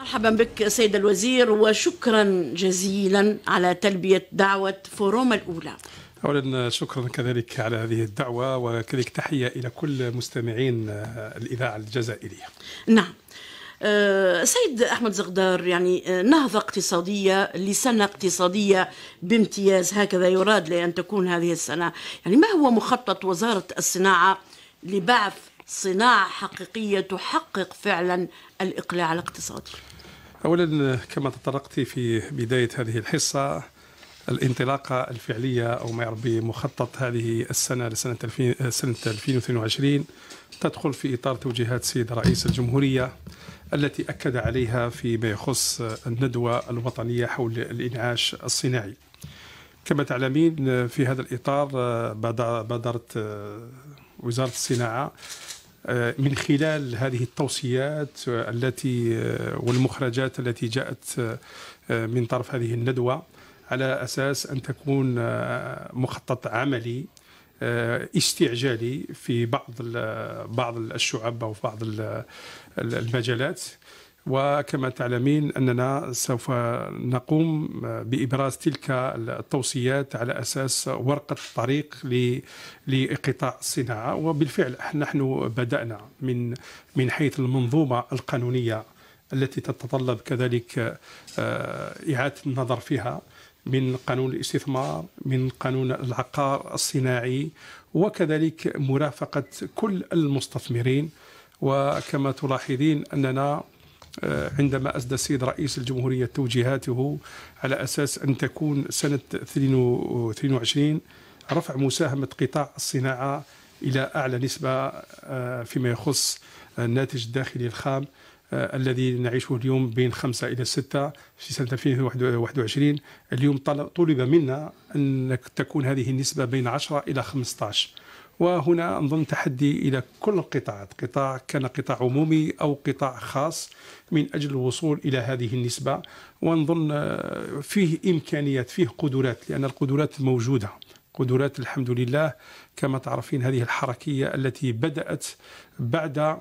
مرحبا بك سيد الوزير وشكرا جزيلا على تلبية دعوة فوروما الأولى أولا شكرا كذلك على هذه الدعوة وكذلك تحية إلى كل مستمعين الإذاعة الجزائرية نعم آه، سيد أحمد زغدار يعني آه، نهضة اقتصادية لسنة اقتصادية بامتياز هكذا يراد لأن تكون هذه السنة يعني ما هو مخطط وزارة الصناعة لبعث صناعة حقيقية تحقق فعلا الإقلاع الاقتصادي أولا كما تطرقت في بداية هذه الحصة الانطلاقة الفعلية أو ما يعرف مخطط هذه السنة لسنة سنة 2022 تدخل في إطار توجيهات سيد رئيس الجمهورية التي أكد عليها فيما يخص الندوة الوطنية حول الإنعاش الصناعي كما تعلمين في هذا الإطار بادرت وزارة الصناعة آه، من خلال هذه التوصيات آه، التي آه، والمخرجات التي جاءت من طرف هذه الندوه على اساس ان تكون مخطط عملي استعجالي في بعض بعض الشعب او في بعض المجالات وكما تعلمين أننا سوف نقوم بإبراز تلك التوصيات على أساس ورقة طريق لقطاع الصناعة وبالفعل نحن بدأنا من من حيث المنظومة القانونية التي تتطلب كذلك آه، إعادة النظر فيها من قانون الاستثمار من قانون العقار الصناعي وكذلك مرافقة كل المستثمرين وكما تلاحظين أننا آه، عندما أسدى السيد رئيس الجمهورية توجيهاته على أساس أن تكون سنة 22 رفع مساهمة قطاع الصناعة إلى أعلى نسبة آه، فيما يخص الناتج الداخلي الخام آه، الذي نعيشه اليوم بين خمسة إلى ستة في سنة 2021 اليوم طلب منا أن تكون هذه النسبة بين 10 إلى 15 وهنا نظن تحدي الى كل القطاعات قطاع كان قطاع عمومي او قطاع خاص من اجل الوصول الى هذه النسبه ونظن آه، فيه امكانيات فيه قدرات لان القدرات موجوده قدرات الحمد لله كما تعرفين هذه الحركيه التي بدات بعد آه،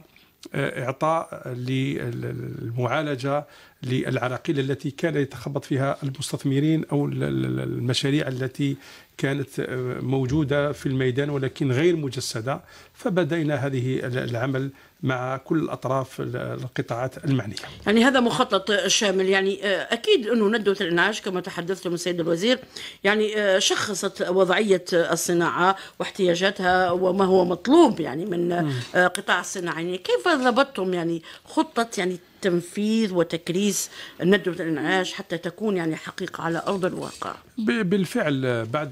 اعطاء للمعالجه للعراقيل التي كان يتخبط فيها المستثمرين او المشاريع التي كانت آه، موجودة في الميدان ولكن غير مجسدة فبدأنا هذه العمل مع كل الأطراف القطاعات المعنية يعني هذا مخطط شامل يعني آه، أكيد أنه ندوة الإنعاش كما تحدثت من السيد الوزير يعني آه، شخصت وضعية الصناعة واحتياجاتها وما هو مطلوب يعني من قطاع الصناعة يعني كيف ضبطتم يعني خطة يعني تنفيذ وتكريس ندوة الإنعاش حتى تكون يعني حقيقة على أرض الواقع بالفعل بعد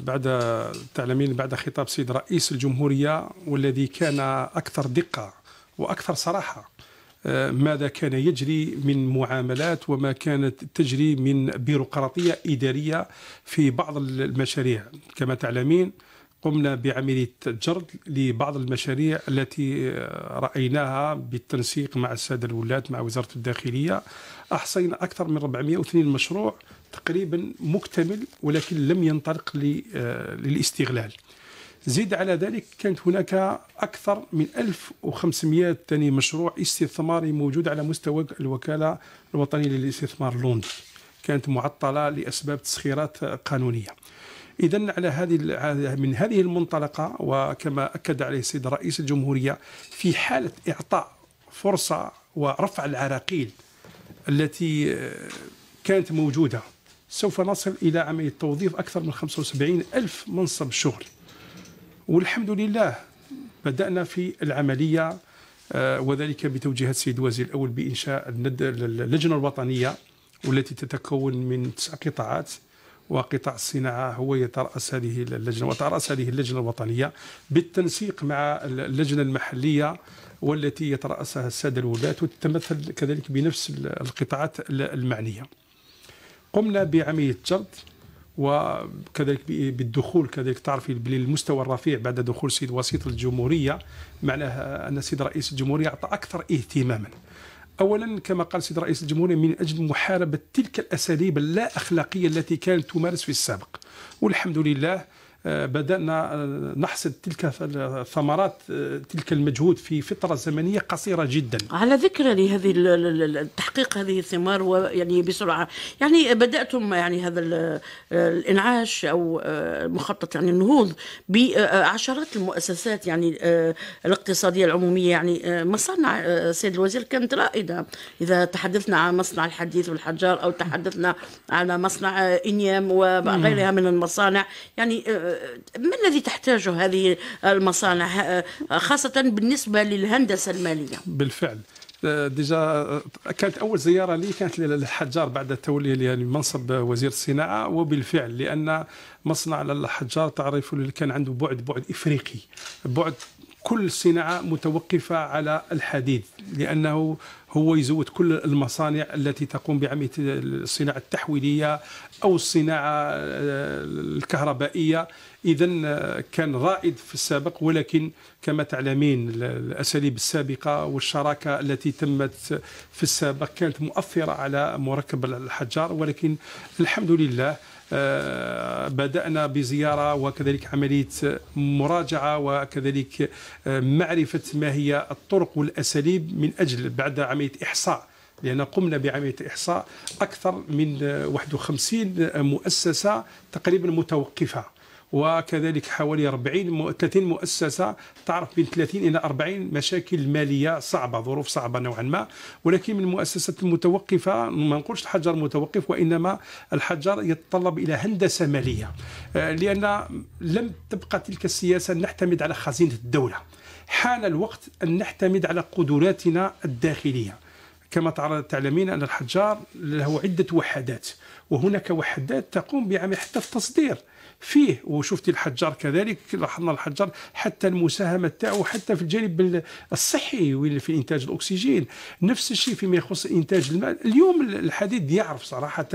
بعد تعلمين بعد خطاب سيد رئيس الجمهورية والذي كان أكثر دقة وأكثر صراحة آه، ماذا كان يجري من معاملات وما كانت تجري من بيروقراطية إدارية في بعض المشاريع كما تعلمين قمنا بعملية جرد لبعض المشاريع التي رأيناها بالتنسيق مع السادة الولاة مع وزارة الداخلية أحصينا أكثر من 402 مشروع تقريبا مكتمل ولكن لم ينطلق للاستغلال زيد على ذلك كانت هناك أكثر من 1500 ثاني مشروع استثماري موجود على مستوى الوكالة الوطنية للاستثمار لوندي كانت معطلة لأسباب تسخيرات قانونية إذا على هذه من هذه المنطلقة وكما أكد عليه السيد رئيس الجمهورية في حالة إعطاء فرصة ورفع العراقيل التي آه، كانت موجودة سوف نصل إلى عملية توظيف أكثر من 75 ألف منصب شغل والحمد لله بدأنا في العملية آه، وذلك بتوجيهات السيد الوزير الأول بإنشاء اللجنة الوطنية والتي تتكون من تسع قطاعات وقطاع الصناعه هو يتراس هذه اللجنه وتراس هذه اللجنه الوطنيه بالتنسيق مع اللجنه المحليه والتي يتراسها الساده الولاة وتتمثل كذلك بنفس القطاعات المعنيه. قمنا بعمليه جرد وكذلك بالدخول كذلك تعرفي بلي المستوى الرفيع بعد دخول سيد وسيط الجمهوريه معناه ان سيد رئيس الجمهوريه اعطى اكثر اهتماما. اولا كما قال السيد رئيس الجمهوريه من اجل محاربه تلك الاساليب اللا اخلاقيه التي كانت تمارس في السابق والحمد لله آه، بدأنا آه، نحصد تلك الثمرات آه، تلك المجهود في فترة زمنية قصيرة جدا على ذكر لهذه تحقيق هذه الثمار ويعني بسرعة يعني بدأتم يعني هذا الإنعاش أو مخطط يعني النهوض بعشرات المؤسسات يعني الاقتصادية العمومية يعني مصانع سيد الوزير كانت رائدة إذا تحدثنا عن مصنع الحديث والحجار أو تحدثنا على مصنع إنيام وغيرها من المصانع يعني ما الذي تحتاجه هذه المصانع خاصة بالنسبة للهندسة المالية بالفعل آه، ديجا آه، كانت اول زياره لي كانت للحجار بعد التولي يعني منصب وزير الصناعه وبالفعل لان مصنع الحجار تعرف كان عنده بعد بعد افريقي بعد كل صناعة متوقفة على الحديد لأنه هو يزود كل المصانع التي تقوم بعملية الصناعة التحويلية أو الصناعة آه، الكهربائية إذا آه، كان رائد في السابق ولكن كما تعلمين الأساليب السابقة والشراكة التي تمت في السابق كانت مؤثرة على مركب الحجار ولكن الحمد لله آه، بدأنا بزيارة وكذلك عملية مراجعة وكذلك آه، معرفة ما هي الطرق والأساليب من أجل بعد عملية إحصاء لأن قمنا بعملية إحصاء أكثر من 51 آه، مؤسسة تقريبا متوقفة وكذلك حوالي 40 30 مؤسسه تعرف بين 30 الى 40 مشاكل ماليه صعبه ظروف صعبه نوعا ما ولكن من المؤسسات المتوقفه ما نقولش الحجر متوقف وانما الحجر يتطلب الى هندسه ماليه آه، لان لم تبقى تلك السياسه نعتمد على خزينه الدوله حان الوقت ان نعتمد على قدراتنا الداخليه كما تعلمين ان الحجار له عده وحدات وهناك وحدات تقوم بعمل حتى التصدير فيه وشفتي الحجار كذلك لاحظنا الحجار حتى المساهمه تاعو حتى في الجانب الصحي في انتاج الاكسجين نفس الشيء فيما يخص انتاج الماء اليوم الحديد يعرف صراحه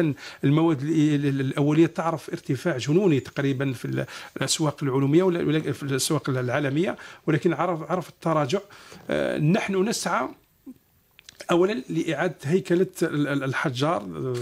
المواد الاوليه تعرف ارتفاع جنوني تقريبا في الاسواق العلوميه ولا في الاسواق العالميه ولكن عرف عرف التراجع آه، نحن نسعى اولا لاعاده هيكله الحجار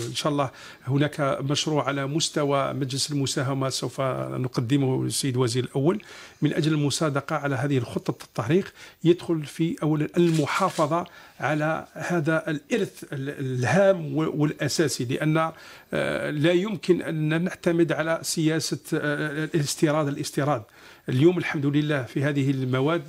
ان شاء الله هناك مشروع على مستوى مجلس المساهمه سوف نقدمه للسيد وزير الاول من اجل المصادقه على هذه الخطه التحريق يدخل في اولا المحافظه على هذا الارث الهام والاساسي لان آه، لا يمكن ان نعتمد على سياسه آه، الاستيراد الاستيراد اليوم الحمد لله في هذه المواد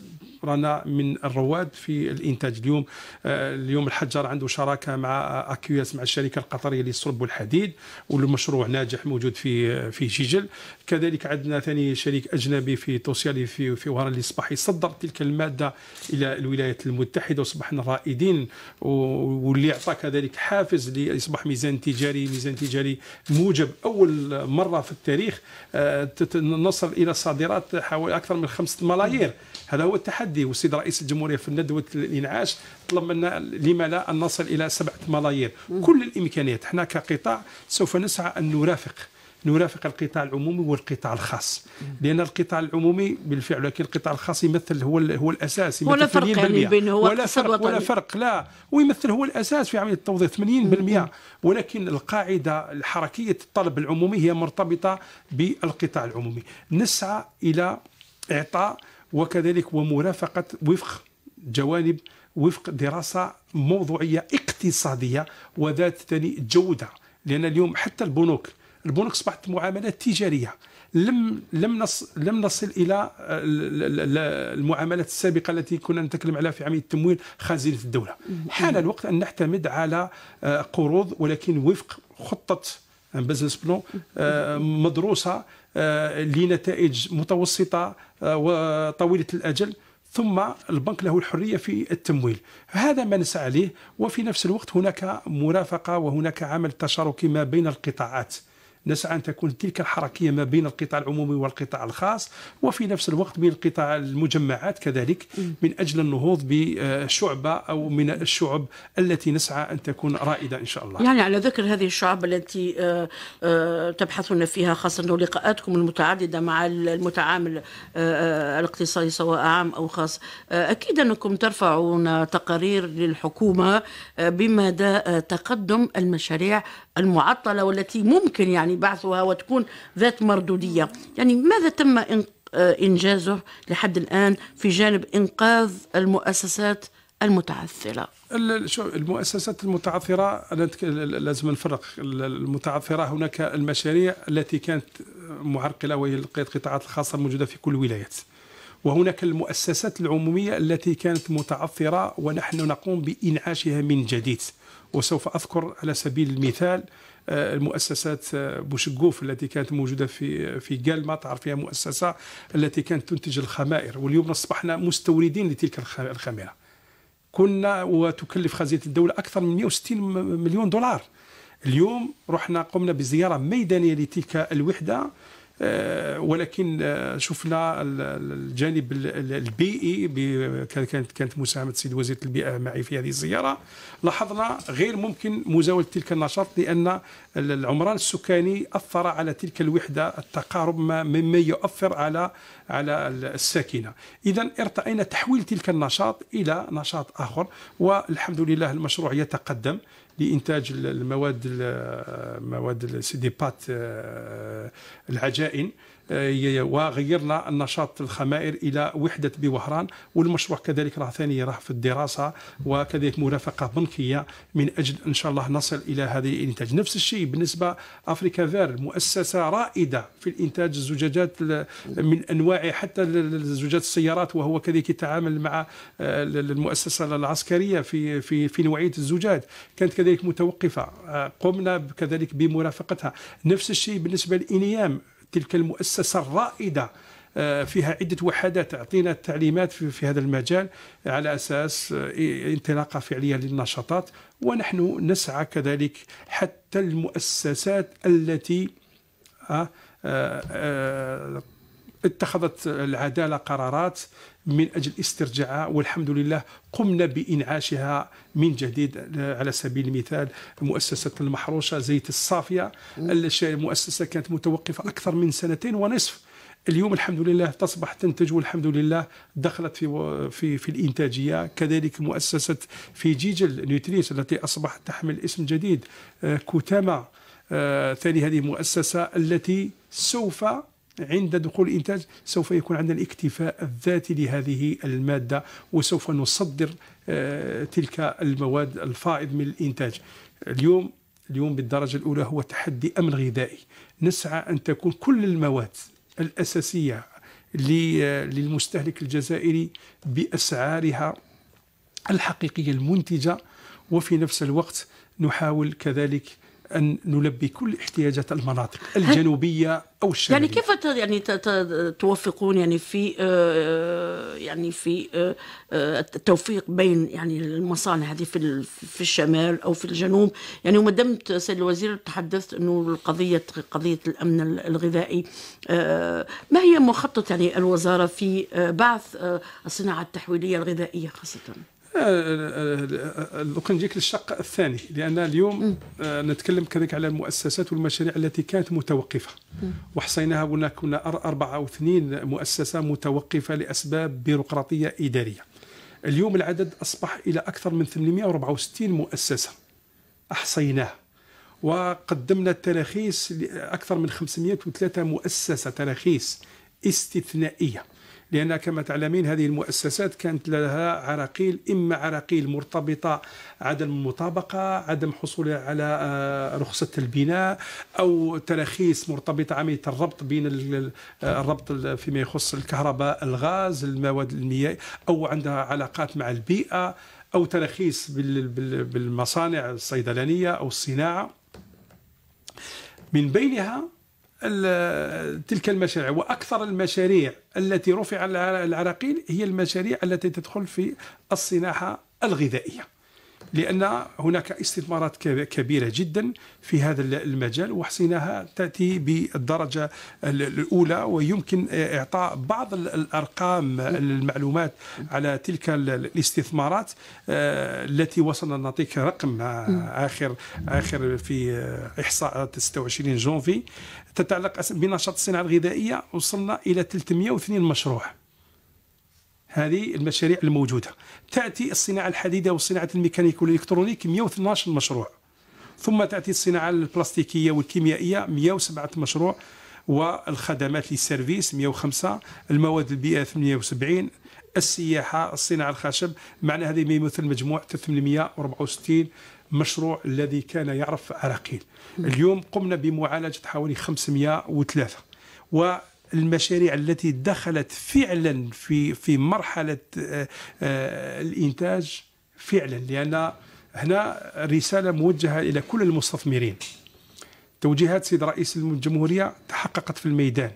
رانا من الرواد في الانتاج اليوم آه، اليوم الحجر عنده شراكه مع اكيوس مع الشركه القطريه للصلب والحديد والمشروع ناجح موجود في في جيجل كذلك عندنا ثاني شريك اجنبي في توسيالي في في وهران اللي اصبح يصدر تلك الماده الى الولايات المتحده واصبحنا رائدين واللي اعطى كذلك حافز ليصبح ميزان تجاري ميزان تجاري موجب اول مره في التاريخ آه، نصل الى صادرات حوالي اكثر من 5 ملايير هذا هو التحدي التحدي والسيد رئيس الجمهوريه في ندوه الانعاش طلب منا لما لا ان نصل الى سبعه ملايير كل الامكانيات احنا كقطاع سوف نسعى ان نرافق نرافق القطاع العمومي والقطاع الخاص لان القطاع العمومي بالفعل لكن القطاع الخاص يمثل هو هو الاساس يمثل ولا فرق يعني بين هو ولا فرق وطني. ولا يعني. فرق لا ويمثل هو الاساس في عمليه التوظيف 80% مم. ولكن القاعده الحركيه الطلب العمومي هي مرتبطه بالقطاع العمومي نسعى الى اعطاء وكذلك ومرافقة وفق جوانب وفق دراسة موضوعية اقتصادية وذات ثاني جودة لأن اليوم حتى البنوك البنوك أصبحت معاملات تجارية لم لم نص لم نصل الى المعاملات السابقه التي كنا نتكلم عليها في عمليه التمويل خزينه الدوله حان الوقت ان نعتمد على آه، قروض ولكن وفق خطه بزنس آه، بلان آه، مدروسه آه، لنتائج متوسطه آه، وطويله الاجل ثم البنك له الحريه في التمويل هذا ما نسعى عليه وفي نفس الوقت هناك مرافقه وهناك عمل تشاركي ما بين القطاعات نسعى أن تكون تلك الحركية ما بين القطاع العمومي والقطاع الخاص وفي نفس الوقت بين القطاع المجمعات كذلك من أجل النهوض بشعبة أو من الشعب التي نسعى أن تكون رائدة إن شاء الله يعني على ذكر هذه الشعب التي آه، آه، تبحثون فيها خاصة لقاءاتكم المتعددة مع المتعامل آه، الاقتصادي سواء عام أو خاص أكيد أنكم ترفعون تقارير للحكومة بمدى تقدم المشاريع المعطلة والتي ممكن يعني بعثها وتكون ذات مردودية يعني ماذا تم آه، إنجازه لحد الآن في جانب إنقاذ المؤسسات المتعثرة المؤسسات المتعثرة لازم نفرق المتعثرة هناك المشاريع التي كانت معرقلة وهي القطاعات الخاصة الموجودة في كل الولايات وهناك المؤسسات العمومية التي كانت متعثرة ونحن نقوم بإنعاشها من جديد وسوف أذكر على سبيل المثال آه، المؤسسات آه، بوشقوف التي كانت موجوده في آه، في جالما تعرف فيها مؤسسه التي كانت تنتج الخمائر واليوم اصبحنا مستوردين لتلك الخميره كنا وتكلف خزينه الدوله اكثر من 160 مليون دولار اليوم رحنا قمنا بزياره ميدانيه لتلك الوحده آه، ولكن آه، شفنا الجانب البيئي كانت كانت مساهمه السيد وزير البيئه معي في هذه الزياره لاحظنا غير ممكن مزاوله تلك النشاط لان العمران السكاني اثر على تلك الوحده التقارب مما يؤثر على على الساكنه اذا ارتئينا تحويل تلك النشاط الى نشاط اخر والحمد لله المشروع يتقدم لانتاج المواد المواد دي بات آه، العجائن آه، وغيرنا النشاط الخمائر الى وحده بوهران والمشروع كذلك راه ثاني راه في الدراسه وكذلك مرافقه بنكيه من اجل ان شاء الله نصل الى هذه الانتاج نفس الشيء بالنسبه افريكا فير مؤسسه رائده في الانتاج الزجاجات من انواع حتى زجاج السيارات وهو كذلك يتعامل مع آه، المؤسسه العسكريه في في في نوعيه الزجاج كانت كذلك متوقفه آه، قمنا كذلك بمرافقتها نفس الشيء بالنسبه لانيام تلك المؤسسة الرائدة آه، فيها عدة وحدات تعطينا التعليمات في هذا المجال على أساس آه، انطلاقة فعلية للنشاطات ونحن نسعى كذلك حتى المؤسسات التي آه، اتخذت العداله قرارات من اجل استرجاعها والحمد لله قمنا بانعاشها من جديد على سبيل المثال مؤسسه المحروشه زيت الصافيه المؤسسه كانت متوقفه اكثر من سنتين ونصف اليوم الحمد لله تصبح تنتج والحمد لله دخلت في في في الانتاجيه كذلك مؤسسه في جيجل نيوتريس التي اصبحت تحمل اسم جديد آه، كوتاما آه، ثاني هذه المؤسسه التي سوف عند دخول الانتاج سوف يكون عندنا الاكتفاء الذاتي لهذه الماده وسوف نصدر آه، تلك المواد الفائض من الانتاج اليوم اليوم بالدرجه الاولى هو تحدي امن غذائي نسعى ان تكون كل المواد الاساسيه آه، للمستهلك الجزائري باسعارها الحقيقيه المنتجه وفي نفس الوقت نحاول كذلك ان نلبي كل احتياجات المناطق الجنوبيه او الشماليه يعني كيف يعني توفقون يعني في آه، يعني في آه، آه، التوفيق بين يعني المصانع هذه في في الشمال او في الجنوب يعني وما دمت سيد الوزير تحدثت انه القضيه قضيه الامن الغذائي ما هي مخطط يعني الوزاره في بعث الصناعه التحويليه الغذائيه خاصه نجيك للشق الثاني لان اليوم آه، نتكلم كذلك على المؤسسات والمشاريع التي كانت متوقفه وحصيناها هناك كنا اربعه او اثنين مؤسسه متوقفه لاسباب بيروقراطيه اداريه اليوم العدد اصبح الى اكثر من 864 مؤسسه احصيناها وقدمنا التراخيص لاكثر من 503 مؤسسه تراخيص استثنائيه لأن كما تعلمين هذه المؤسسات كانت لها عراقيل إما عراقيل مرتبطة عدم المطابقة عدم حصول على آه، رخصة البناء أو تراخيص مرتبطة عملية الربط بين آه، الربط فيما يخص الكهرباء الغاز المواد المياه أو عندها علاقات مع البيئة أو تراخيص بالمصانع الصيدلانية أو الصناعة من بينها تلك المشاريع واكثر المشاريع التي رفع العراقيل هي المشاريع التي تدخل في الصناعه الغذائيه لأن هناك استثمارات كبيرة جدا في هذا المجال وحصيناها تأتي بالدرجة الأولى ويمكن إعطاء بعض الأرقام المعلومات على تلك الاستثمارات آه، التي وصلنا نعطيك رقم آه، آخر آخر في آه، إحصاءات 26 جونفي تتعلق بنشاط الصناعة الغذائية وصلنا إلى 302 مشروع هذه المشاريع الموجودة تأتي الصناعة الحديدة والصناعة الميكانيك والإلكترونيك 112 مشروع ثم تأتي الصناعة البلاستيكية والكيميائية 107 مشروع والخدمات للسيرفيس 105 المواد البيئية 78 السياحة الصناعة الخشب معنى هذه ما يمثل مجموع 864 مشروع الذي كان يعرف عراقيل اليوم قمنا بمعالجة حوالي 503 و المشاريع التي دخلت فعلا في في مرحله آه، آه، الانتاج فعلا لان هنا رساله موجهه الى كل المستثمرين توجيهات سيد رئيس الجمهوريه تحققت في الميدان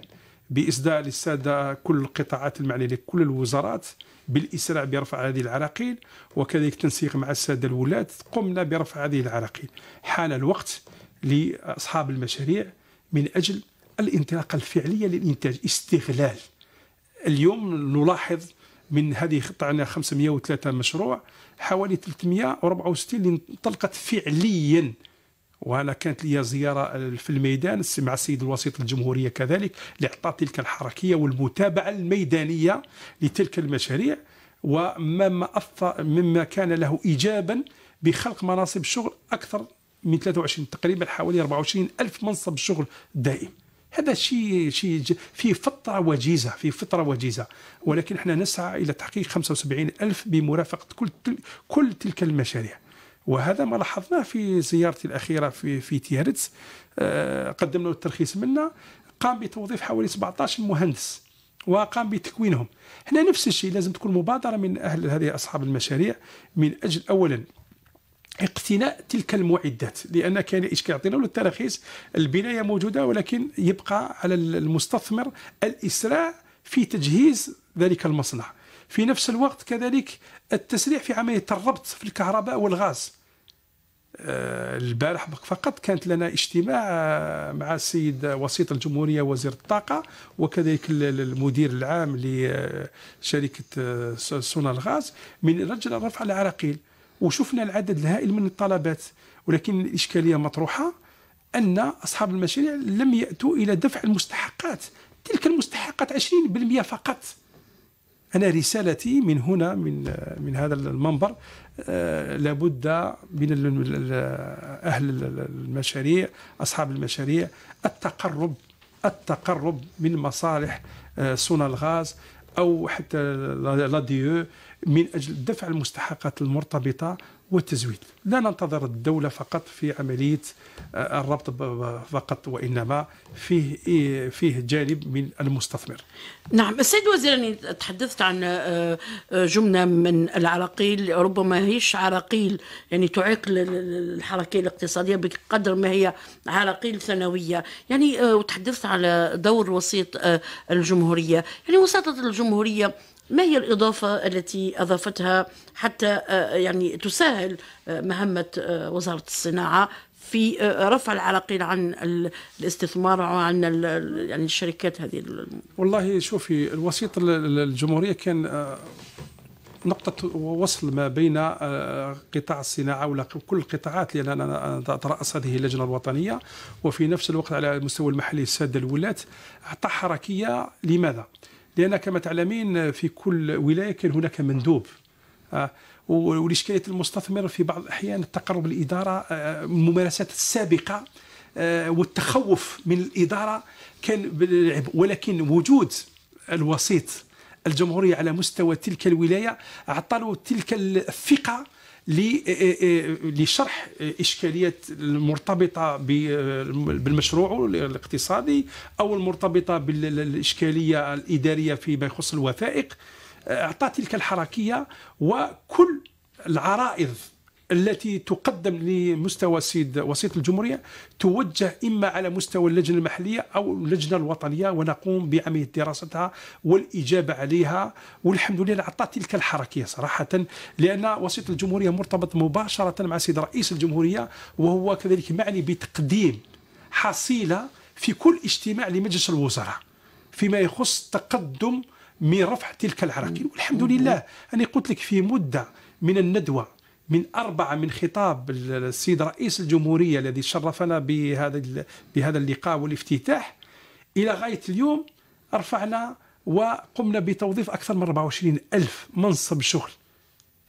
باصداء للساده كل القطاعات المعنيه لكل الوزارات بالاسراع برفع هذه العراقيل وكذلك تنسيق مع الساده الولاة قمنا برفع هذه العراقيل حان الوقت لاصحاب المشاريع من اجل الانطلاقه الفعليه للانتاج استغلال اليوم نلاحظ من هذه قطعنا 503 مشروع حوالي 364 اللي انطلقت فعليا وانا كانت لي زياره في الميدان مع السيد الوسيط الجمهوريه كذلك لاعطاء تلك الحركيه والمتابعه الميدانيه لتلك المشاريع ومما أثر مما كان له ايجابا بخلق مناصب شغل اكثر من 23 تقريبا حوالي 24 ألف منصب شغل دائم هذا شيء شيء في فتره وجيزه في فتره وجيزه ولكن احنا نسعى الى تحقيق 75 ألف بمرافقه كل كل تلك المشاريع وهذا ما لاحظناه في زيارتي الاخيره في في تيارتس آه، قدمنا الترخيص منا قام بتوظيف حوالي 17 مهندس وقام بتكوينهم هنا نفس الشيء لازم تكون مبادره من اهل هذه اصحاب المشاريع من اجل اولا اقتناء تلك المعدات لان كان اشكال عطينا له التراخيص البنايه موجوده ولكن يبقى على المستثمر الاسراع في تجهيز ذلك المصنع في نفس الوقت كذلك التسريع في عمليه الربط في الكهرباء والغاز آه، البارح فقط كانت لنا اجتماع آه، مع السيد وسيط الجمهورية وزير الطاقة وكذلك المدير العام لشركة آه، سونا الغاز من رجل رفع العراقيل وشفنا العدد الهائل من الطلبات ولكن الإشكالية مطروحة أن أصحاب المشاريع لم يأتوا إلى دفع المستحقات تلك المستحقات 20% فقط أنا رسالتي من هنا من من هذا المنبر آه، لابد من أهل المشاريع أصحاب المشاريع التقرب التقرب من مصالح آه، صنع الغاز أو حتى لا ديو من أجل دفع المستحقات المرتبطة والتزويد لا ننتظر الدولة فقط في عملية آه، الربط فقط وإنما فيه إيه، فيه جانب من المستثمر نعم السيد وزيرني تحدثت عن آه، آه، جملة من العراقيل ربما هيش عراقيل يعني تعيق الحركة الاقتصادية بقدر ما هي عراقيل ثانوية يعني وتحدثت على دور وسيط الجمهورية يعني وساطة الجمهورية ما هي الإضافة التي أضافتها حتى آه، يعني تسهل آه، مهمة آه، وزارة الصناعة في رفع العراقيل عن الاستثمار وعن يعني الشركات هذه والله شوفي الوسيط الجمهورية كان نقطة وصل ما بين قطاع الصناعة ولا كل القطاعات لأن أنا أترأس هذه اللجنة الوطنية وفي نفس الوقت على المستوى المحلي السادة الولاة أعطى حركية لماذا؟ لأن كما تعلمين في كل ولاية كان هناك مندوب آه، ولشكاية المستثمر في بعض الأحيان التقرب للإدارة آه، الممارسات السابقة آه، والتخوف من الإدارة كان بالعب ولكن وجود الوسيط الجمهورية على مستوى تلك الولاية أعطى تلك الثقة إيه، إيه، إيه، لشرح اشكاليات المرتبطه بالمشروع الاقتصادي او المرتبطه بالاشكاليه الاداريه فيما يخص الوثائق اعطى تلك الحركيه وكل العرائض التي تقدم لمستوى سيد وسيط الجمهوريه توجه اما على مستوى اللجنه المحليه او اللجنه الوطنيه ونقوم بعمليه دراستها والاجابه عليها والحمد لله اعطت تلك الحركيه صراحه لان وسيط الجمهوريه مرتبط مباشره مع سيد رئيس الجمهوريه وهو كذلك معني بتقديم حصيله في كل اجتماع لمجلس الوزراء فيما يخص تقدم من رفع تلك العراقيل والحمد لله انا قلت لك في مده من الندوه من أربعة من خطاب السيد رئيس الجمهورية الذي شرفنا بهذا بهذا اللقاء والافتتاح إلى غاية اليوم رفعنا وقمنا بتوظيف أكثر من 24 ألف منصب شغل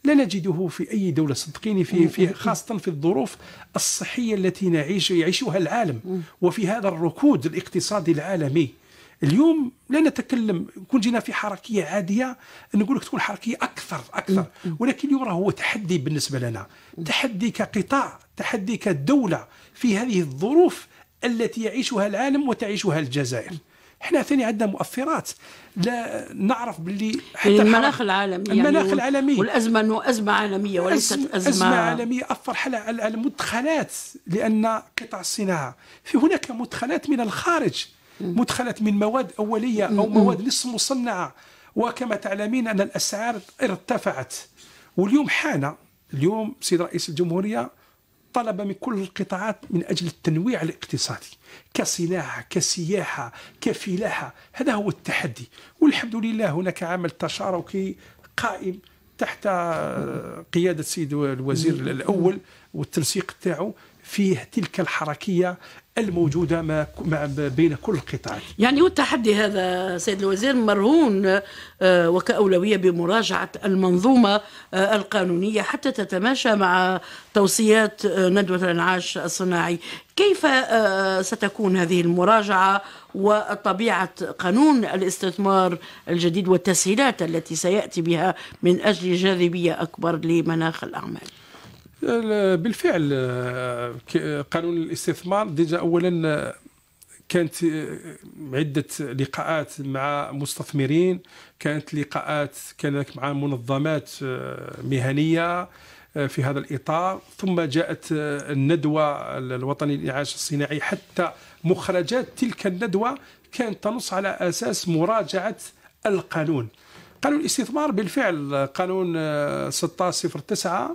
لا نجده في أي دولة صدقيني في, في خاصة في الظروف الصحية التي نعيش يعيشها العالم وفي هذا الركود الاقتصادي العالمي اليوم لا نتكلم كون جينا في حركيه عاديه نقول لك تكون حركيه اكثر اكثر ولكن اليوم هو تحدي بالنسبه لنا تحدي كقطاع تحدي كدوله في هذه الظروف التي يعيشها العالم وتعيشها الجزائر احنا ثاني عندنا مؤثرات لا نعرف باللي حتى المناخ العالمي يعني المناخ يعني العالمي والازمه انه ازمه عالميه وليست أزمة, ازمه عالميه اثر على المدخلات لان قطاع الصناعه في هناك مدخلات من الخارج مدخلات من مواد أولية أو مواد لسه مصنعة وكما تعلمين أن الأسعار ارتفعت واليوم حان اليوم سيد رئيس الجمهورية طلب من كل القطاعات من أجل التنويع الاقتصادي كصناعة كسياحة كفلاحة هذا هو التحدي والحمد لله هناك عمل تشاركي قائم تحت قيادة سيد الوزير الأول والتنسيق تاعو فيه تلك الحركية الموجودة ما بين كل القطاعات يعني هو التحدي هذا سيد الوزير مرهون آه، وكأولوية بمراجعة المنظومة آه، القانونية حتى تتماشى مع توصيات آه، ندوة الإنعاش الصناعي كيف ستكون هذه المراجعة وطبيعة قانون الاستثمار الجديد والتسهيلات التي سيأتي بها من أجل جاذبية أكبر لمناخ الأعمال بالفعل آه، قانون الاستثمار ديجا اولا آه، كانت آه، عدة لقاءات مع مستثمرين كانت لقاءات كانت مع منظمات مهنية في هذا الإطار ثم جاءت الندوة الوطنية للإنعاش الصناعي حتى مخرجات تلك الندوة كانت تنص على أساس مراجعة القانون قانون الاستثمار بالفعل قانون 1609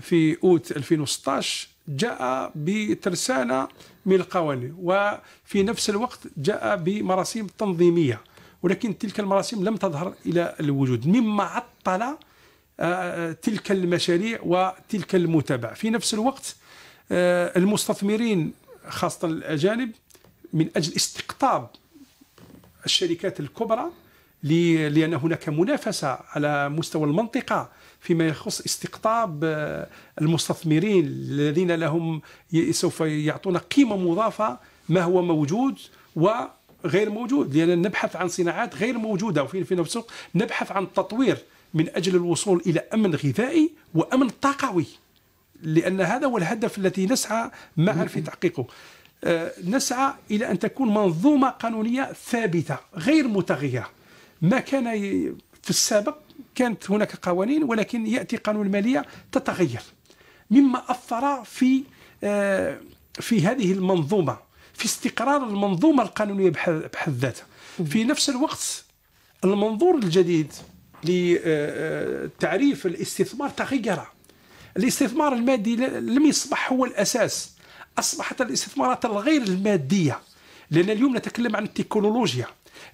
في اوت 2016 جاء بترسانه من القوانين وفي نفس الوقت جاء بمراسيم تنظيميه ولكن تلك المراسيم لم تظهر الى الوجود مما عطل آه، تلك المشاريع وتلك المتابعه في نفس الوقت آه، المستثمرين خاصه الاجانب من اجل استقطاب الشركات الكبرى لان هناك منافسه على مستوى المنطقه فيما يخص استقطاب آه، المستثمرين الذين لهم سوف يعطون قيمة مضافة ما هو موجود و غير موجود لأننا نبحث عن صناعات غير موجودة وفي في نفس الوقت نبحث عن التطوير من أجل الوصول إلى أمن غذائي وأمن طاقوي لأن هذا هو الهدف الذي نسعى معا في تحقيقه آه، نسعى إلى أن تكون منظومة قانونية ثابتة غير متغيرة ما كان في السابق كانت هناك قوانين ولكن ياتي قانون الماليه تتغير مما اثر في آه، في هذه المنظومه في استقرار المنظومه القانونيه بحد ذاتها في نفس الوقت المنظور الجديد لتعريف آه، آه، الاستثمار تغير الاستثمار المادي لم يصبح هو الاساس اصبحت الاستثمارات الغير الماديه لان اليوم نتكلم عن التكنولوجيا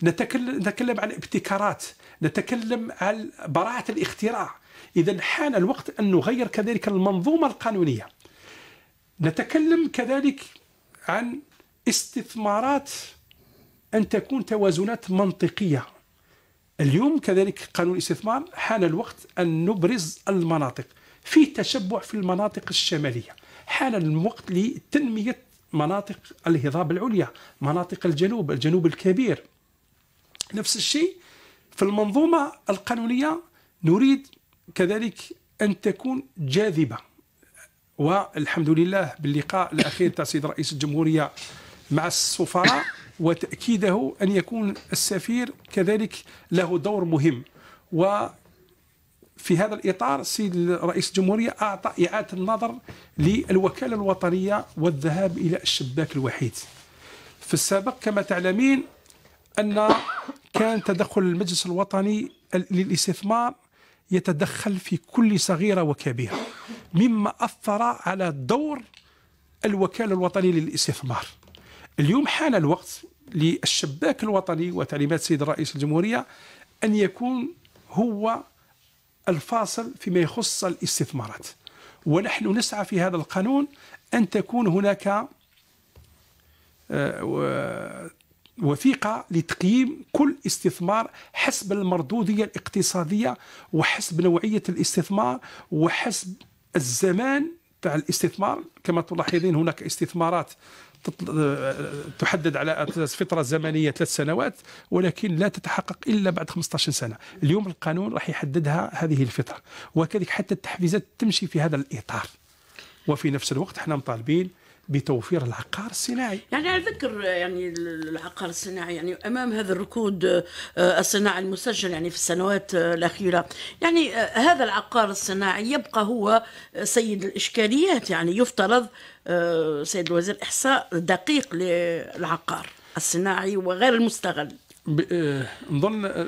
نتكلم عن ابتكارات نتكلم عن براعة الاختراع إذا حان الوقت أن نغير كذلك المنظومة القانونية نتكلم كذلك عن استثمارات أن تكون توازنات منطقية اليوم كذلك قانون الاستثمار حان الوقت أن نبرز المناطق في تشبع في المناطق الشمالية حان الوقت لتنمية مناطق الهضاب العليا مناطق الجنوب الجنوب الكبير نفس الشيء في المنظومة القانونية نريد كذلك أن تكون جاذبة والحمد لله باللقاء الأخير تاع سيد رئيس الجمهورية مع السفراء وتأكيده أن يكون السفير كذلك له دور مهم و في هذا الإطار سيد رئيس الجمهورية أعطى إعادة النظر للوكالة الوطنية والذهاب إلى الشباك الوحيد في السابق كما تعلمين أن كان تدخل المجلس الوطني للاستثمار يتدخل في كل صغيرة وكبيرة مما أثر على دور الوكالة الوطنية للاستثمار اليوم حان الوقت للشباك الوطني وتعليمات سيد رئيس الجمهورية أن يكون هو الفاصل فيما يخص الاستثمارات ونحن نسعى في هذا القانون أن تكون هناك آه، وثيقة لتقييم كل استثمار حسب المردودية الاقتصادية وحسب نوعية الاستثمار وحسب الزمان تاع الاستثمار كما تلاحظين هناك استثمارات تحدد على فتره زمنيه ثلاث سنوات ولكن لا تتحقق الا بعد 15 سنه، اليوم القانون راح يحددها هذه الفتره وكذلك حتى التحفيزات تمشي في هذا الاطار. وفي نفس الوقت احنا مطالبين بتوفير العقار الصناعي يعني على ذكر يعني العقار الصناعي يعني امام هذا الركود آه، الصناعي المسجل يعني في السنوات آه، الاخيره يعني آه، هذا العقار الصناعي يبقى هو سيد الاشكاليات يعني يفترض سيد الوزير احصاء دقيق للعقار الصناعي وغير المستغل نظن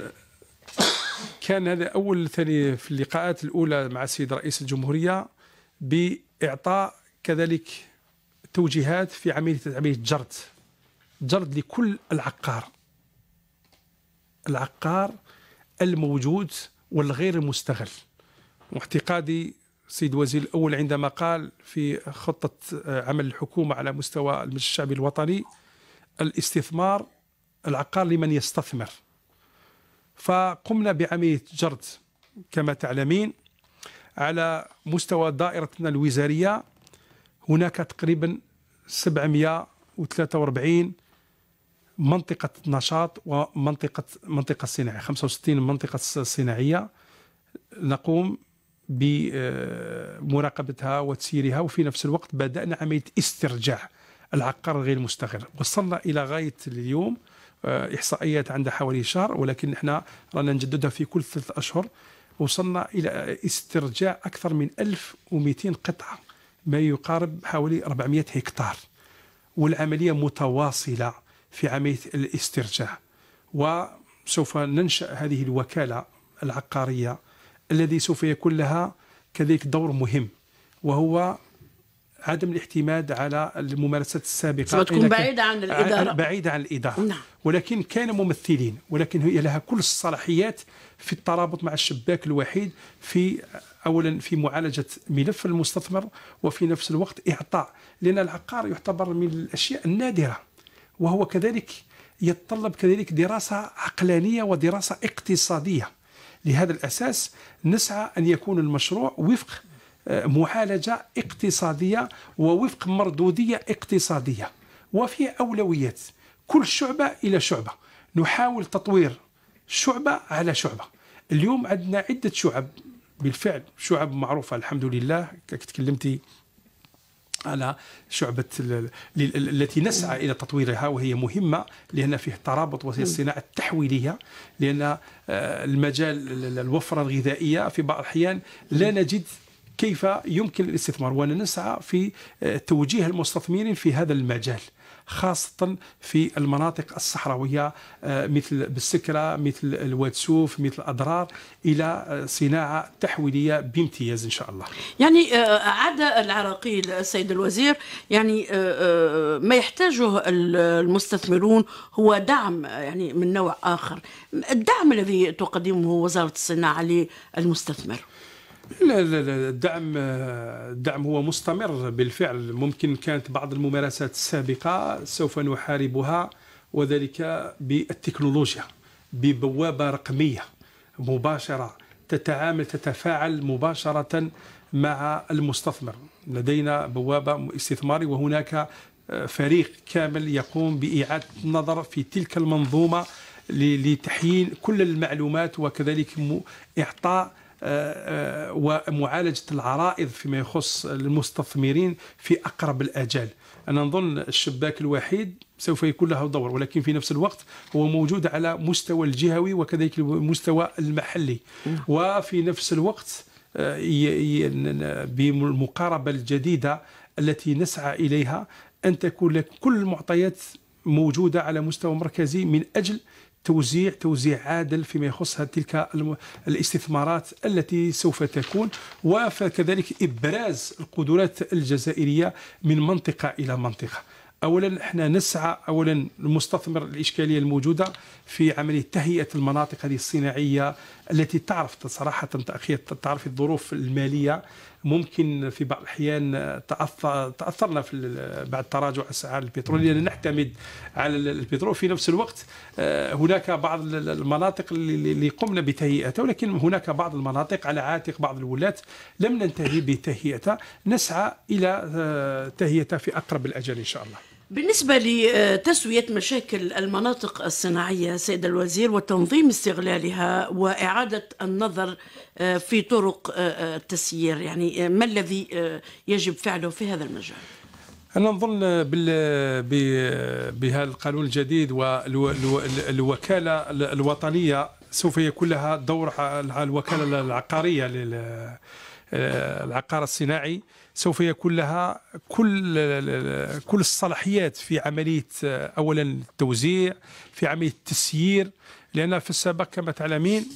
كان هذا اول ثاني في اللقاءات الاولى مع السيد رئيس الجمهوريه باعطاء كذلك توجيهات في عمليه عمليه جرد جرد لكل العقار العقار الموجود والغير المستغل واعتقادي السيد وزير الاول عندما قال في خطه آه، عمل الحكومه على مستوى المجلس الشعبي الوطني الاستثمار العقار لمن يستثمر فقمنا بعمليه جرد كما تعلمين على مستوى دائرتنا الوزاريه هناك تقريبا 743 منطقة نشاط ومنطقة منطقة صناعية 65 منطقة صناعية نقوم بمراقبتها وتسييرها وفي نفس الوقت بدأنا عملية استرجاع العقار غير المستقر وصلنا إلى غاية اليوم آه، إحصائيات عندها حوالي شهر ولكن احنا رانا نجددها في كل ثلاثة أشهر وصلنا إلى استرجاع أكثر من 1200 قطعة ما يقارب حوالي 400 هكتار والعملية متواصلة في عملية الاسترجاع وسوف ننشأ هذه الوكالة العقارية الذي سوف يكون لها كذلك دور مهم وهو عدم الاعتماد على الممارسات السابقه تكون بعيده عن الاداره بعيده عن الاداره نعم. ولكن كان ممثلين ولكن هي لها كل الصلاحيات في الترابط مع الشباك الوحيد في اولا في معالجه ملف المستثمر وفي نفس الوقت اعطاء لان العقار يعتبر من الاشياء النادره وهو كذلك يتطلب كذلك دراسه عقلانيه ودراسه اقتصاديه لهذا الاساس نسعى ان يكون المشروع وفق آه، معالجه اقتصاديه ووفق مردوديه اقتصاديه وفي اولويات كل شعبه الى شعبه نحاول تطوير شعبه على شعبه اليوم عندنا عده شعب بالفعل شعب معروفه الحمد لله تكلمتي على شعبة التي نسعى إلى تطويرها وهي مهمة لأن فيه ترابط وهي الصناعة التحويلية لأن المجال الوفرة الغذائية في بعض الأحيان لا نجد كيف يمكن الاستثمار وأنا نسعى في توجيه المستثمرين في هذا المجال خاصة في المناطق الصحراوية آه، مثل بالسكرة مثل الواتسوف مثل أضرار إلى آه، صناعة تحويلية بامتياز إن شاء الله يعني آه، عاد العراقيل السيد الوزير يعني ما يحتاجه المستثمرون هو دعم يعني من نوع آخر الدعم الذي تقدمه وزارة الصناعة للمستثمر الدعم الدعم هو مستمر بالفعل ممكن كانت بعض الممارسات السابقة سوف نحاربها وذلك بالتكنولوجيا ببوابة رقمية مباشرة تتعامل تتفاعل مباشرة مع المستثمر لدينا بوابة استثماري وهناك فريق كامل يقوم بإعادة النظر في تلك المنظومة لتحيين كل المعلومات وكذلك إعطاء آه، آه، ومعالجه العرائض فيما يخص المستثمرين في اقرب الاجال انا نظن الشباك الوحيد سوف يكون له دور ولكن في نفس الوقت هو موجود على مستوى الجهوي وكذلك المستوى المحلي وفي نفس الوقت آه، بالمقاربه الجديده التي نسعى اليها ان تكون كل المعطيات موجوده على مستوى مركزي من اجل توزيع توزيع عادل فيما يخص تلك الاستثمارات التي سوف تكون وكذلك ابراز القدرات الجزائريه من منطقه الى منطقه اولا احنا نسعى اولا المستثمر الاشكاليه الموجوده في عمليه تهيئه المناطق هذه الصناعيه التي تعرف صراحه تاخير تعرف الظروف الماليه ممكن في بعض الاحيان تاثر تاثرنا في بعد تراجع اسعار البترول لان نعتمد على البترول في نفس الوقت آه، هناك بعض المناطق اللي قمنا بتهيئتها ولكن هناك بعض المناطق على عاتق بعض الولاة لم ننتهي بتهيئتها نسعى الى آه، تهيئتها في اقرب الاجل ان شاء الله بالنسبة لتسوية مشاكل المناطق الصناعية سيد الوزير وتنظيم استغلالها وإعادة النظر آه، في طرق آه، آه، التسيير يعني ما الذي يجب فعله في هذا المجال؟ انا نظن بهذا القانون الجديد والوكاله الوطنيه سوف يكون لها دور الوكاله العقاريه آه، العقار الصناعي سوف يكون لها كل كل الصلاحيات في عمليه آه، اولا التوزيع في عمليه التسيير لان في السابق كما تعلمين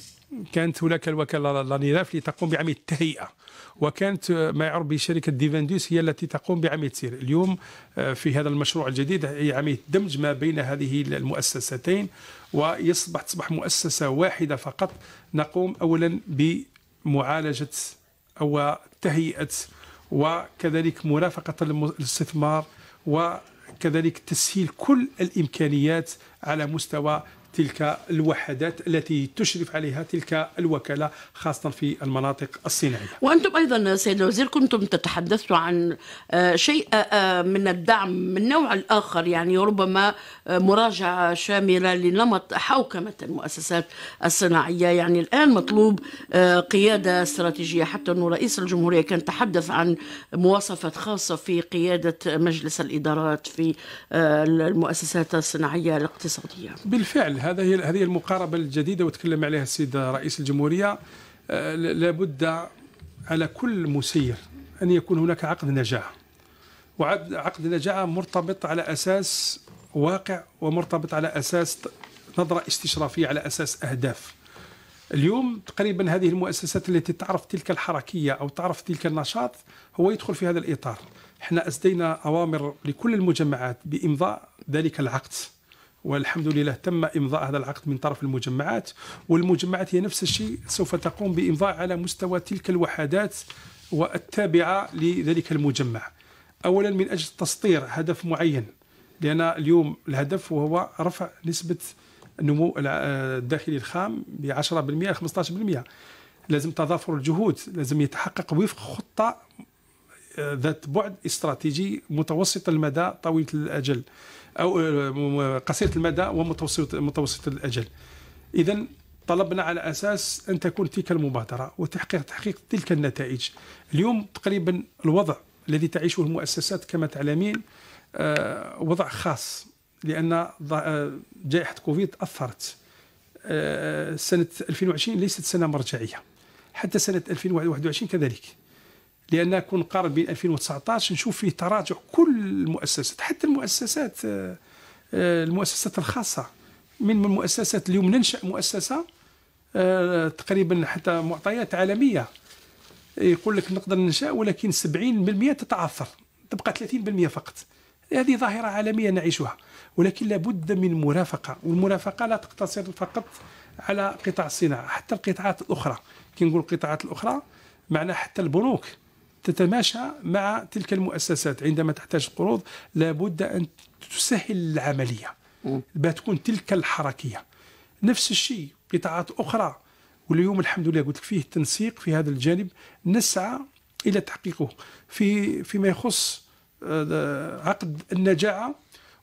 كانت هناك الوكاله لانيراف اللي تقوم بعمليه التهيئه وكانت آه، ما يعرف بشركه ديفندوس هي التي تقوم بعمليه التسيير اليوم في هذا المشروع الجديد هي عمليه دمج ما بين هذه المؤسستين ويصبح تصبح مؤسسه واحده فقط نقوم اولا بمعالجه وتهيئة وكذلك مرافقة الاستثمار وكذلك تسهيل كل الإمكانيات على مستوى تلك الوحدات التي تشرف عليها تلك الوكالة خاصة في المناطق الصناعية وأنتم أيضا سيد الوزير كنتم تتحدثوا عن آه، شيء آه، آه، من الدعم من نوع الآخر يعني ربما مراجعة شاملة لنمط حوكمة المؤسسات الصناعية يعني الآن مطلوب قيادة استراتيجية حتى أن رئيس الجمهورية كان تحدث عن مواصفات خاصة في قيادة مجلس الإدارات في المؤسسات الصناعية الاقتصادية بالفعل هذا هي هذه المقاربه الجديده وتكلم عليها السيد رئيس الجمهوريه آه، لابد على كل مسير ان يكون هناك عقد نجاح وعقد نجاح مرتبط على اساس واقع ومرتبط على اساس نظره استشرافيه على اساس اهداف اليوم تقريبا هذه المؤسسات التي تعرف تلك الحركيه او تعرف تلك النشاط هو يدخل في هذا الاطار احنا اسدينا اوامر لكل المجمعات بامضاء ذلك العقد والحمد لله تم إمضاء هذا العقد من طرف المجمعات والمجمعات هي نفس الشيء سوف تقوم بإمضاء على مستوى تلك الوحدات والتابعة لذلك المجمع أولا من أجل تسطير هدف معين لأن اليوم الهدف وهو رفع نسبة النمو الداخلي الخام ب 10% 15% لازم تضافر الجهود لازم يتحقق وفق خطة آه، ذات بعد استراتيجي متوسط المدى طويلة الأجل أو آه، قصيرة المدى ومتوسط متوسط الأجل إذا طلبنا على اساس ان تكون تلك المبادره وتحقيق تحقيق تلك النتائج اليوم تقريبا الوضع الذي تعيشه المؤسسات كما تعلمين آه، وضع خاص لان آه، جائحه كوفيد اثرت سنه 2020 ليست سنه مرجعيه حتى سنه 2021 كذلك لان كون قارن بين 2019 نشوف فيه تراجع كل المؤسسات حتى المؤسسات آه، آه، المؤسسات الخاصه من المؤسسات اليوم ننشا مؤسسه آه، تقريبا حتى معطيات عالميه يقول لك نقدر ننشا ولكن 70% تتعثر تبقى 30% فقط هذه ظاهره عالميه نعيشها ولكن لابد من مرافقه والمرافقه لا تقتصر فقط على قطاع الصناعه حتى القطاعات الاخرى كي نقول القطاعات الاخرى معنا حتى البنوك تتماشى مع تلك المؤسسات عندما تحتاج قروض لابد أن تسهل العملية تكون تلك الحركية نفس الشيء قطاعات أخرى واليوم الحمد لله قلت لك فيه تنسيق في هذا الجانب نسعى إلى تحقيقه في فيما يخص آه، عقد النجاعة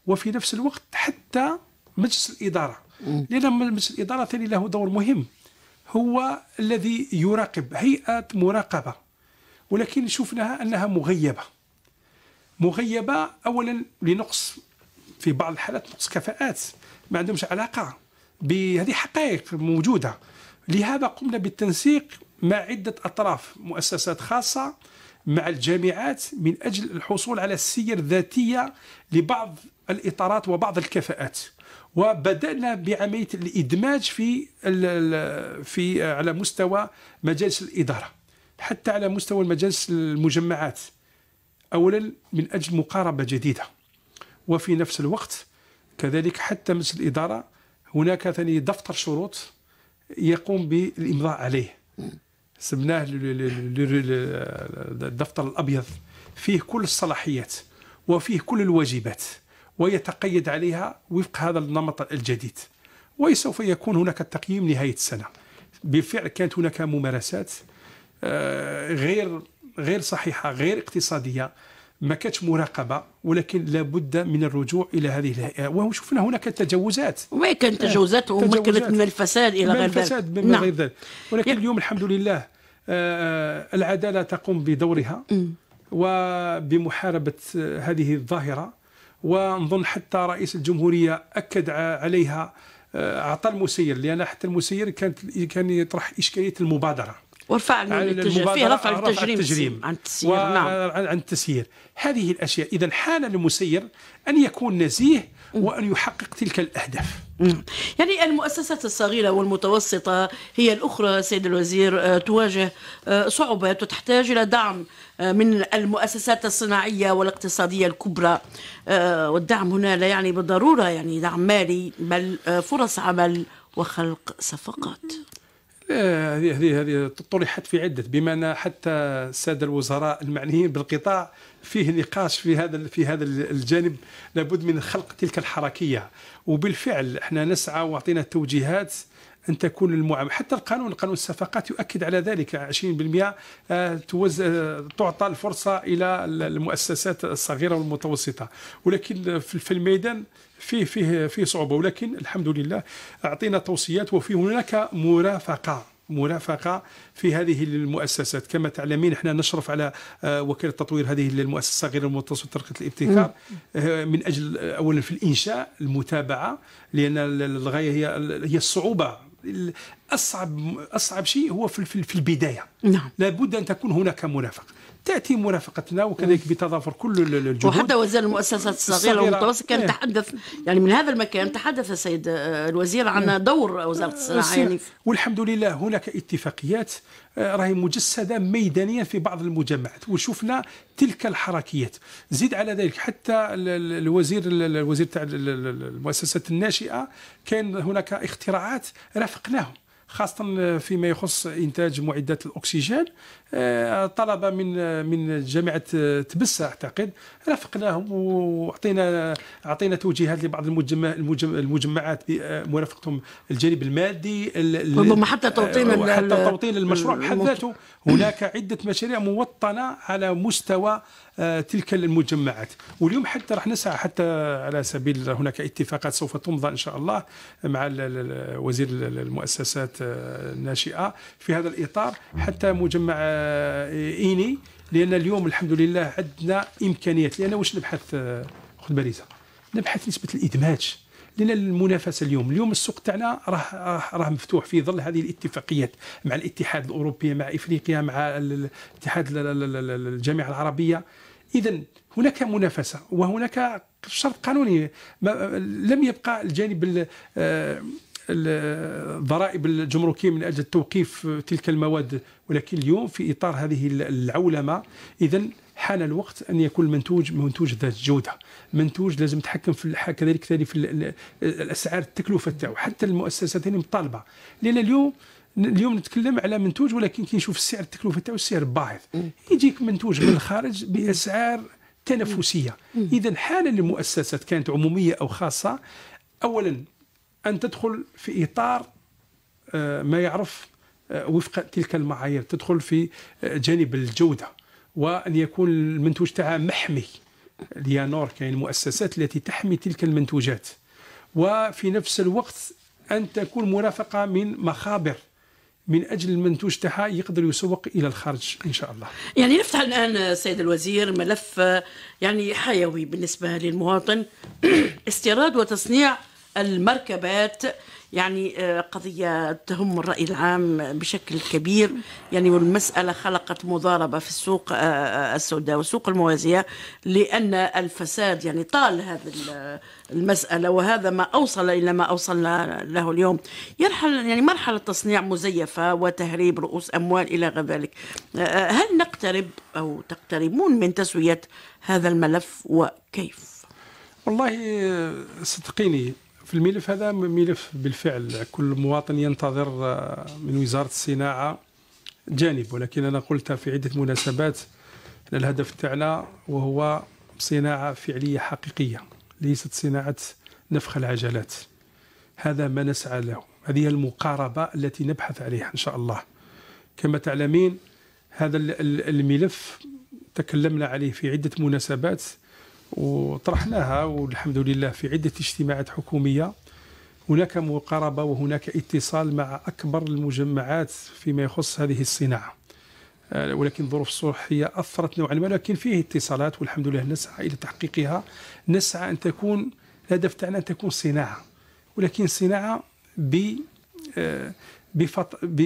وفي نفس الوقت حتى مجلس الإدارة لأن مجلس الإدارة له دور مهم هو الذي يراقب هيئة مراقبة ولكن شفناها أنها مغيبة مغيبة أولا لنقص في بعض الحالات نقص كفاءات ما عندهمش علاقة بهذه حقائق موجودة لهذا قمنا بالتنسيق مع عدة أطراف مؤسسات خاصة مع الجامعات من أجل الحصول على السير الذاتية لبعض الإطارات وبعض الكفاءات وبدأنا بعملية الإدماج في في على مستوى مجالس الإدارة حتى على مستوى المجالس المجمعات أولا من أجل مقاربة جديدة وفي نفس الوقت كذلك حتى مجلس الإدارة هناك ثاني دفتر شروط يقوم بالإمضاء عليه سبناه الدفتر الأبيض فيه كل الصلاحيات وفيه كل الواجبات ويتقيد عليها وفق هذا النمط الجديد وسوف يكون هناك التقييم نهاية السنة بالفعل كانت هناك ممارسات آه، غير غير صحيحه غير اقتصاديه ما كانتش مراقبه ولكن لابد من الرجوع الى هذه الهيئه وشفنا هناك تجاوزات وي كانت تجاوزات آه، ومكنت من الفساد الى غير ذلك الفساد من نعم. غير ذلك ولكن يب. اليوم الحمد لله آه، العداله تقوم بدورها م. وبمحاربه هذه الظاهره ونظن حتى رئيس الجمهوريه اكد عليها اعطى المسير لان حتى المسير كانت كان يطرح اشكاليه المبادره ورفع عن التجريم فيه رفع التجريم, التجريم عن التسيير نعم عن التسيير هذه الاشياء اذا حان المسير ان يكون نزيه وان يحقق تلك الاهداف يعني المؤسسات الصغيرة والمتوسطة هي الأخرى سيد الوزير آه، تواجه آه، صعوبات وتحتاج إلى دعم آه، من المؤسسات الصناعية والاقتصادية الكبرى والدعم هنا لا يعني بالضرورة يعني دعم مالي بل فرص عمل وخلق صفقات هذه هذه هذه طرحت في عده بما ان حتى الساده الوزراء المعنيين بالقطاع فيه نقاش في هذا في هذا الجانب لابد من خلق تلك الحركيه وبالفعل احنا نسعى واعطينا توجيهات أن تكون المعاملة حتى القانون قانون الصفقات يؤكد على ذلك 20% آه، توزع آه، تعطى الفرصة إلى المؤسسات الصغيرة والمتوسطة ولكن في الميدان فيه فيه فيه صعوبة ولكن الحمد لله أعطينا توصيات وفي هناك مرافقة مرافقة في هذه المؤسسات كما تعلمين احنا نشرف على آه، وكاله تطوير هذه المؤسسه الصغيره المتوسطه طريقه الابتكار من اجل اولا في الانشاء المتابعه لان الغايه هي هي الصعوبه اصعب اصعب شيء هو في البدايه نعم لابد ان تكون هناك منافقه تاتي مرافقتنا وكذلك بتضافر كل الجهود وحتى وزير المؤسسات الصغيره والمتوسطه كان إيه. تحدث يعني من هذا المكان تحدث السيد آه، الوزير عن إيه. دور وزاره الصناعه يعني والحمد لله هناك اتفاقيات آه، راهي مجسده ميدانيا في بعض المجمعات وشفنا تلك الحركيات زيد على ذلك حتى الوزير الوزير تاع المؤسسات الناشئه كان هناك اختراعات رافقناهم خاصة آه، فيما يخص إنتاج معدات الأكسجين آه، طلبه من من جامعه آه، تبسه اعتقد رافقناهم واعطينا اعطينا توجيهات لبعض المجمع المجمعات بمرافقتهم آه، الجانب المادي ربما حتى توطين حتى توطين المشروع بحد ذاته هناك عده مشاريع موطنه على مستوى تلك المجمعات واليوم حتى راح نسعى حتى على سبيل هناك اتفاقات سوف تمضى ان شاء الله مع وزير المؤسسات الناشئه في هذا الاطار حتى مجمع آه، ايني لان اليوم الحمد لله عندنا امكانيات لان واش نبحث آه، خذ باريزا نبحث نسبه الادماج لان المنافسه اليوم اليوم السوق تاعنا راه راه مفتوح في ظل هذه الاتفاقيات مع الاتحاد الاوروبي مع افريقيا مع الاتحاد الجامعه العربيه اذا هناك منافسه وهناك شرط قانوني لم يبقى الجانب آه، الضرائب الجمركيه من اجل توقيف تلك المواد ولكن اليوم في اطار هذه العولمه اذا حان الوقت ان يكون المنتوج منتوج ذات جوده منتوج لازم يتحكم في كذلك ثاني في الاسعار التكلفه تاعو حتى المؤسسات ثاني مطالبه لان اليوم اليوم نتكلم على منتوج ولكن كي نشوف السعر التكلفه تاعو السعر باهظ يجيك منتوج من الخارج باسعار تنافسيه اذا حان للمؤسسات كانت عموميه او خاصه اولا أن تدخل في إطار آه، ما يعرف آه، وفق تلك المعايير تدخل في آه، جانب الجودة وأن يكون المنتوج تاعها محمي ليانور كاين المؤسسات التي تحمي تلك المنتوجات وفي نفس الوقت أن تكون مرافقة من مخابر من اجل المنتوج تاعها يقدر يسوق الى الخارج ان شاء الله. يعني نفتح الان السيد الوزير ملف يعني حيوي بالنسبه للمواطن استيراد وتصنيع المركبات يعني آه، قضية تهم الرأي العام بشكل كبير يعني والمسألة خلقت مضاربة في السوق آه، آه، السوداء والسوق الموازية لأن الفساد يعني طال هذا المسألة وهذا ما أوصل إلى ما أوصلنا له اليوم يرحل يعني مرحلة تصنيع مزيفة وتهريب رؤوس أموال إلى غير ذلك هل نقترب أو تقتربون من تسوية هذا الملف وكيف؟ والله صدقيني في الملف هذا ملف بالفعل كل مواطن ينتظر آه، من وزارة الصناعة جانب ولكن أنا قلت في عدة مناسبات أن الهدف تاعنا وهو صناعة فعلية حقيقية ليست صناعة نفخ العجلات هذا ما نسعى له هذه المقاربة التي نبحث عليها إن شاء الله كما تعلمين هذا الملف تكلمنا عليه في عدة مناسبات وطرحناها والحمد لله في عدة اجتماعات حكومية هناك مقاربة وهناك اتصال مع أكبر المجمعات فيما يخص هذه الصناعة آه، ولكن الظروف الصحية أثرت نوعا ما لكن فيه اتصالات والحمد لله نسعى إلى تحقيقها نسعى أن تكون الهدف تاعنا أن تكون صناعة ولكن صناعة ب آه، بفط... ب...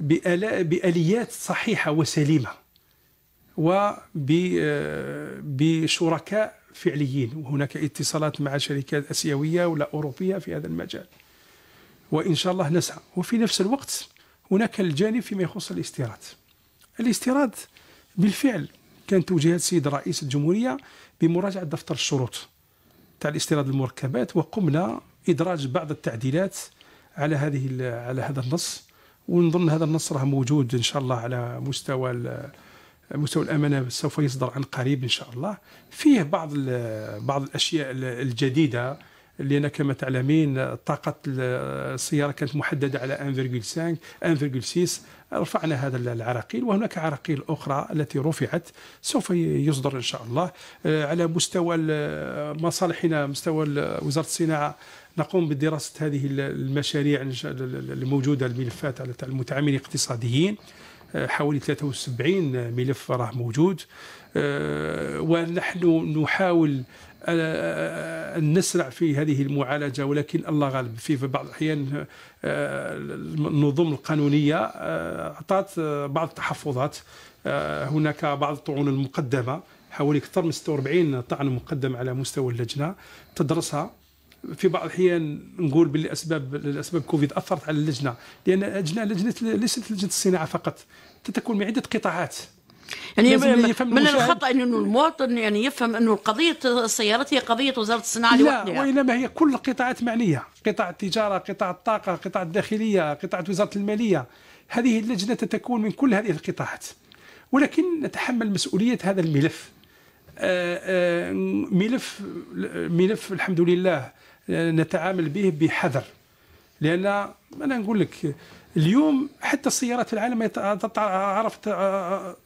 ب... بأليات صحيحة وسليمة وبشركاء آه، فعليين وهناك اتصالات مع شركات اسيويه ولا اوروبيه في هذا المجال وان شاء الله نسعى وفي نفس الوقت هناك الجانب فيما يخص الاستيراد الاستيراد بالفعل كانت توجيهات السيد رئيس الجمهوريه بمراجعه دفتر الشروط تاع الاستيراد المركبات وقمنا ادراج بعض التعديلات على هذه على هذا النص ونظن هذا النص راه موجود ان شاء الله على مستوى مستوى الامانه سوف يصدر عن قريب ان شاء الله فيه بعض بعض الاشياء الجديده لان كما تعلمين طاقه السياره كانت محدده على 1.5 1.6 رفعنا هذا العراقيل وهناك عراقيل اخرى التي رفعت سوف يصدر ان شاء الله آه، على مستوى مصالحنا مستوى وزاره الصناعه نقوم بدراسه هذه المشاريع الموجوده الملفات على المتعاملين الاقتصاديين حوالي 73 ملف راه موجود آه، ونحن نحاول آه، آه، أن نسرع في هذه المعالجة ولكن الله غالب في بعض الأحيان النظم القانونية أعطت بعض التحفظات هناك بعض الطعون المقدمة حوالي أكثر من 46 طعن مقدم على مستوى اللجنة تدرسها في بعض الاحيان نقول باللي اسباب الاسباب كوفيد اثرت على اللجنه لان اللجنه لجنه ليست لجنه الصناعه فقط تتكون من عده قطاعات يعني من الخطا ان المواطن يعني يفهم انه قضيه السيارات هي قضيه وزاره الصناعه لوحدها لا وانما هي كل القطاعات معنيه قطاع التجاره قطاع الطاقه قطاع الداخليه قطاع وزاره الماليه هذه اللجنه تتكون من كل هذه القطاعات ولكن نتحمل مسؤوليه هذا الملف آه، آه، ملف ملف الحمد لله نتعامل به بحذر لان انا نقول لك اليوم حتى السيارات في العالم عرفت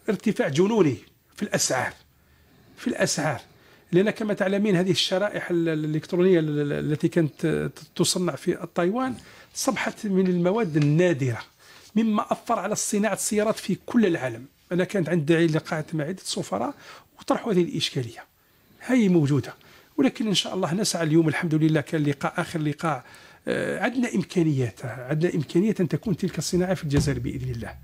ارتفاع جنوني في الاسعار في الاسعار لان كما تعلمين هذه الشرائح الالكترونيه التي كانت تصنع في تايوان صبحت من المواد النادره مما اثر على صناعه السيارات في كل العالم انا كانت عندي لقاءات مع عده سفراء وطرحوا هذه الاشكاليه هي موجوده ولكن ان شاء الله نسعى اليوم الحمد لله كان لقاء اخر لقاء آه، عندنا امكانيات عندنا امكانيات ان تكون تلك الصناعه في الجزائر باذن الله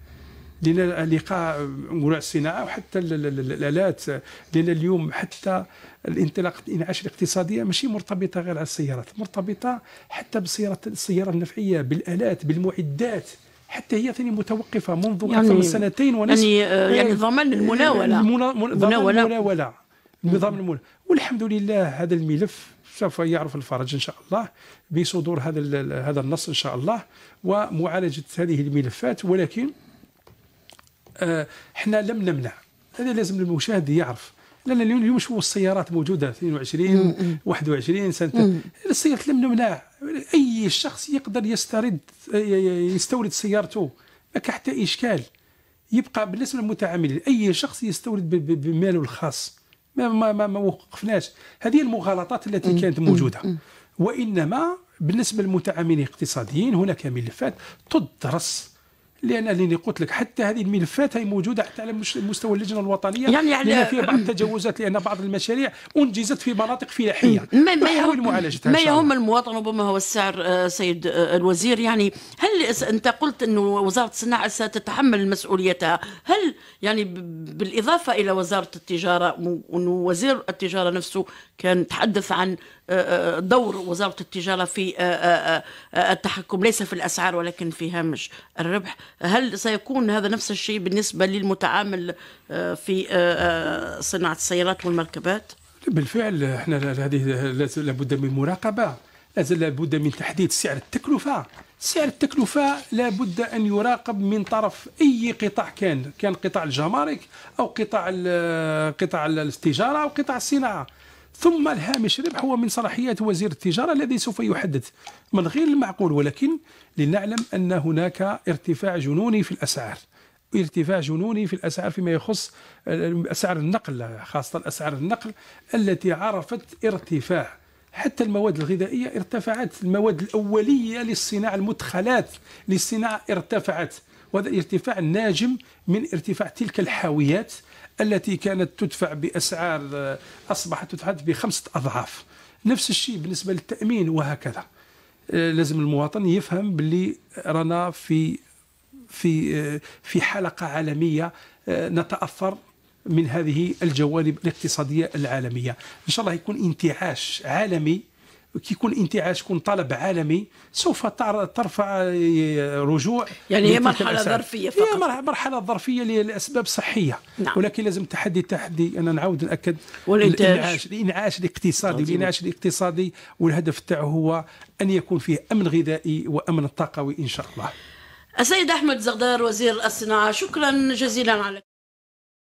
لان لقاء مراء الصناعه وحتى الالات لان اليوم حتى الانطلاق الانعاش الاقتصاديه ماشي مرتبطه غير على السيارات مرتبطه حتى بالسياره السياره النفعيه بالالات بالمعدات حتى هي ثاني متوقفه منذ يعني اكثر من سنتين ونصف يعني آه، يعني إيه، إيه، ضمان المناوله المناوله المناوله نظام المول والحمد لله هذا الملف سوف يعرف الفرج ان شاء الله بصدور هذا هذا النص ان شاء الله ومعالجه هذه الملفات ولكن آه، احنا لم نمنع هذا لازم المشاهد يعرف لان اليوم شوفوا السيارات موجوده 22 21 سنه السيارات لم نمنع اي شخص يقدر يسترد آه، يستورد سيارته ما حتى اشكال يبقى بالنسبه للمتعاملين اي شخص يستورد بماله الخاص ما ما ما, ما وقفناش هذه المغالطات التي كانت موجوده وانما بالنسبه للمتعاملين الاقتصاديين هناك ملفات تدرس لان اللي قلت لك حتى هذه الملفات هي موجوده حتى على مستوى اللجنه الوطنيه يعني يعني فيها بعض التجاوزات لان بعض المشاريع انجزت في مناطق فلاحيه ما نحاول معالجتها ما يهم المواطن ربما هو السعر آه، سيد آه، الوزير يعني هل انت قلت انه وزاره الصناعه ستتحمل مسؤوليتها هل يعني بالاضافه الى وزاره التجاره وزير التجاره نفسه كان تحدث عن آه، آه، دور وزارة التجارة في آه، التحكم ليس في الأسعار ولكن في هامش الربح هل سيكون هذا نفس الشيء بالنسبة للمتعامل في صناعة السيارات والمركبات؟ بالفعل احنا هذه لابد من مراقبة لابد من تحديد سعر التكلفة سعر التكلفة لابد أن يراقب من طرف أي قطاع كان كان قطاع الجمارك أو قطاع قطاع التجارة أو قطاع الصناعة ثم الهامش ربح هو من صلاحيات وزير التجارة الذي سوف يحدد من غير المعقول ولكن لنعلم أن هناك ارتفاع جنوني في الأسعار ارتفاع جنوني في الاسعار فيما يخص آه، اسعار النقل خاصه اسعار النقل التي عرفت ارتفاع حتى المواد الغذائيه ارتفعت المواد الاوليه للصناعه المدخلات للصناعه ارتفعت وهذا ارتفاع ناجم من ارتفاع تلك الحاويات التي كانت تدفع بأسعار آه، أصبحت تدفع بخمسة أضعاف نفس الشيء بالنسبة للتأمين وهكذا آه، لازم المواطن يفهم باللي رانا في في آه، في حلقة عالمية نتأثر من هذه الجوانب الاقتصادية العالمية إن شاء الله يكون انتعاش عالمي كيكون انتعاش يكون طلب عالمي سوف ترفع آه، رجوع يعني هي مرحله ظرفيه فقط هي مرحله ظرفيه لاسباب صحيه نعم. ولكن لازم تحدي تحدي انا نعاود ناكد الانعاش الانعاش الاقتصادي نعم. الانعاش الاقتصادي والهدف تاعه هو ان يكون فيه امن غذائي وامن طاقوي ان شاء الله السيد احمد زغدار وزير الصناعه شكرا جزيلا على